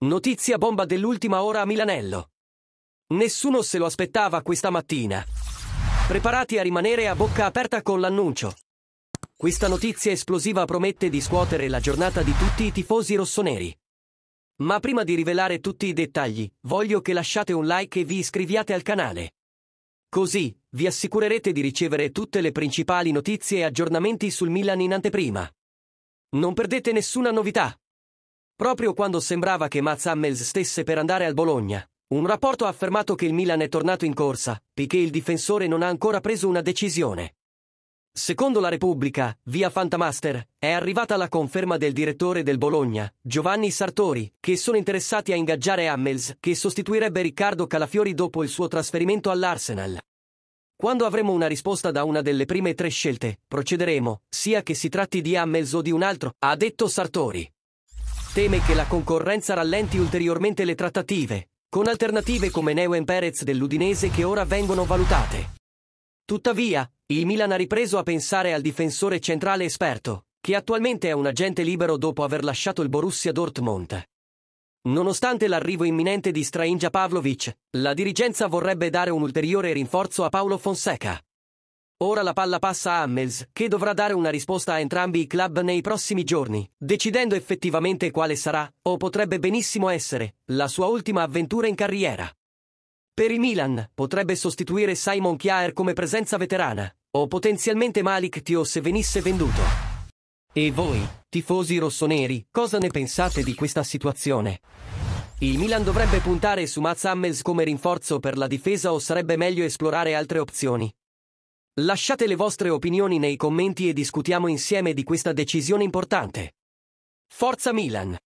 Notizia bomba dell'ultima ora a Milanello. Nessuno se lo aspettava questa mattina. Preparati a rimanere a bocca aperta con l'annuncio. Questa notizia esplosiva promette di scuotere la giornata di tutti i tifosi rossoneri. Ma prima di rivelare tutti i dettagli, voglio che lasciate un like e vi iscriviate al canale. Così, vi assicurerete di ricevere tutte le principali notizie e aggiornamenti sul Milan in anteprima. Non perdete nessuna novità proprio quando sembrava che Mats Hummels stesse per andare al Bologna. Un rapporto ha affermato che il Milan è tornato in corsa, poiché il difensore non ha ancora preso una decisione. Secondo la Repubblica, via Fantamaster, è arrivata la conferma del direttore del Bologna, Giovanni Sartori, che sono interessati a ingaggiare Hammels, che sostituirebbe Riccardo Calafiori dopo il suo trasferimento all'Arsenal. Quando avremo una risposta da una delle prime tre scelte, procederemo, sia che si tratti di Hammels o di un altro, ha detto Sartori teme che la concorrenza rallenti ulteriormente le trattative, con alternative come Neuen Perez dell'Udinese che ora vengono valutate. Tuttavia, il Milan ha ripreso a pensare al difensore centrale esperto, che attualmente è un agente libero dopo aver lasciato il Borussia Dortmund. Nonostante l'arrivo imminente di Strainja Pavlovic, la dirigenza vorrebbe dare un ulteriore rinforzo a Paolo Fonseca. Ora la palla passa a Ammels, che dovrà dare una risposta a entrambi i club nei prossimi giorni, decidendo effettivamente quale sarà, o potrebbe benissimo essere, la sua ultima avventura in carriera. Per il Milan, potrebbe sostituire Simon Kjaer come presenza veterana, o potenzialmente Malik Tio se venisse venduto. E voi, tifosi rossoneri, cosa ne pensate di questa situazione? Il Milan dovrebbe puntare su Mats Hummels come rinforzo per la difesa o sarebbe meglio esplorare altre opzioni, Lasciate le vostre opinioni nei commenti e discutiamo insieme di questa decisione importante. Forza Milan!